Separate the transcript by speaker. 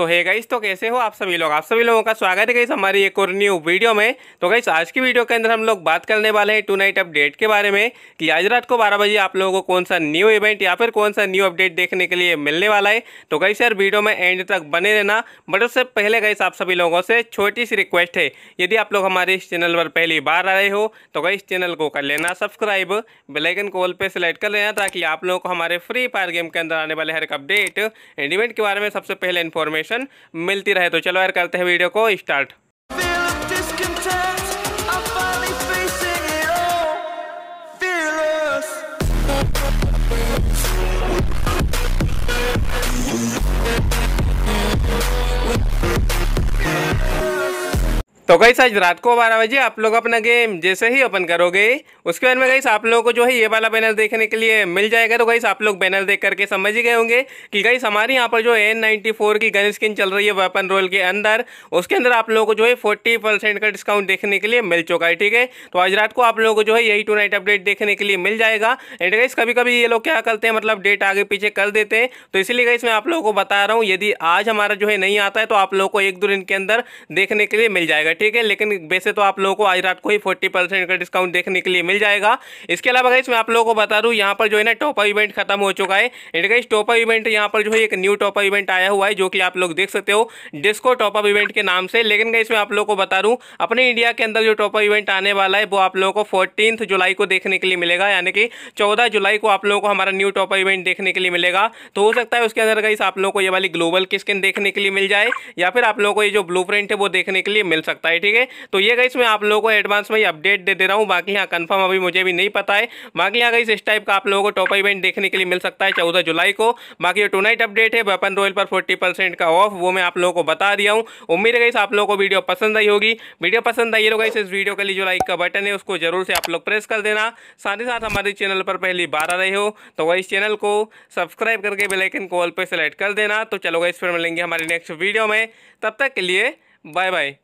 Speaker 1: सो है गाइस तो कैसे हो आप सभी लोग आप सभी लोगों का स्वागत है गाइस हमारी एक और न्यू वीडियो में तो गाइस आज की वीडियो के अंदर हम लोग बात करने वाले हैं टू नाइट अपडेट के बारे में कि आज रात को 12 बजे आप लोगों को कौन सा न्यू इवेंट या फिर कौन सा न्यू अपडेट देखने के लिए मिलने वाला है तो गाइस यार वीडियो में एंड तक बने रहना बट उससे पहले गाइस आप सभी लोगों से छोटी सी रिक्वेस्ट है यदि आप लोग हमारे इस चैनल पर पहली बार आ रहे हो तो गाइस चैनल को कर लेना सब्सक्राइब बेलाइकन कॉल पर सिलेक्ट कर लेना ताकि आप लोगों को हमारे फ्री फायर गेम के अंदर आने वाले हर एक अपडेट एंड इवेंट के बारे में सबसे पहले इन्फॉर्मेशन नोटिफिकेशन मिलती रहे तो चलो यार करते हैं वीडियो को स्टार्ट तो गई आज रात को बारह बजे आप लोग अपना गेम जैसे ही ओपन करोगे उसके बाद में गई आप लोगों को जो है ये वाला बैनर देखने के लिए मिल जाएगा तो गई आप लोग बैनर देख करके समझ ही गए होंगे कि गई हमारे यहाँ पर जो एन नाइन्टी फोर की गन स्किन चल रही है वेपन रोल के अंदर उसके अंदर आप लोगों को जो है फोर्टी परसेंट का डिस्काउंट देखने के लिए मिल चुका है ठीक है तो आज रात को आप लोगों को जो है यही टू नाइट अपडेट देखने के लिए मिल जाएगा एंड गई कभी कभी ये लोग क्या करते हैं मतलब डेट आगे पीछे कर देते हैं तो इसलिए गई मैं आप लोगों को बता रहा हूँ यदि आज हमारा जो है नहीं आता है तो आप लोगों को एक दो दिन के अंदर देखने के लिए मिल जाएगा ठीक है लेकिन वैसे तो आप लोगों को आज रात को ही फोर्टी परसेंट का डिस्काउंट देखने के लिए मिल जाएगा इसके अलावा गाइस मैं आप लोगों को बता दूँ यहाँ पर जो है ना टॉपर इवेंट खत्म हो चुका है एंड गाइस टॉपर इवेंट यहाँ पर जो है एक न्यू टॉपर इवेंट आया हुआ है जो कि आप लोग देख सकते हो डिस्को टॉपअप इवेंट के नाम से लेकिन गई मैं आप लोग को बता दूँ अपने इंडिया के अंदर जो टॉपर इवेंट आने वाला है वो आप लोगों को फोर्टीन जुलाई को देखने के लिए मिलेगा यानी कि चौदह जुलाई को आप लोगों को हमारा न्यू टॉपर इवेंट देखने के लिए मिलेगा तो हो सकता है उसके अंदर गई आप लोगों को ये वाली ग्लोबल की स्किन देखने के लिए मिल जाए या फिर आप लोगों को ये जो ब्लू है वो देखने के लिए मिल सकता है है ठीक है तो ये गई मैं आप लोगों को एडवांस में ही अपडेट दे दे रहा हूँ बाकी यहाँ कन्फर्म अभी मुझे भी नहीं पता है बाकी यहाँ गई इस टाइप का आप लोगों को टॉप इवेंट देखने के लिए मिल सकता है चौदह जुलाई को बाकी टू नाइट अपडेट है वेपन रॉयल पर फोर्टी का ऑफ वो मैं आप लोगों को बता दिया हूँ उम्मीद है गाइस आप लोगों को वीडियो पसंद आई होगी वीडियो पसंद आई होगा तो इस वीडियो के लिए जो लाइक का बटन है उसको जरूर से आप लोग प्रेस कर देना साथ ही साथ हमारे चैनल पर पहली बार आ रहे हो तो वह इस चैनल को सब्सक्राइब करके आइकन को ऑल पर सेलेक्ट कर देना तो चलो इस पर मिलेंगे हमारे नेक्स्ट वीडियो में तब तक के लिए बाय बाय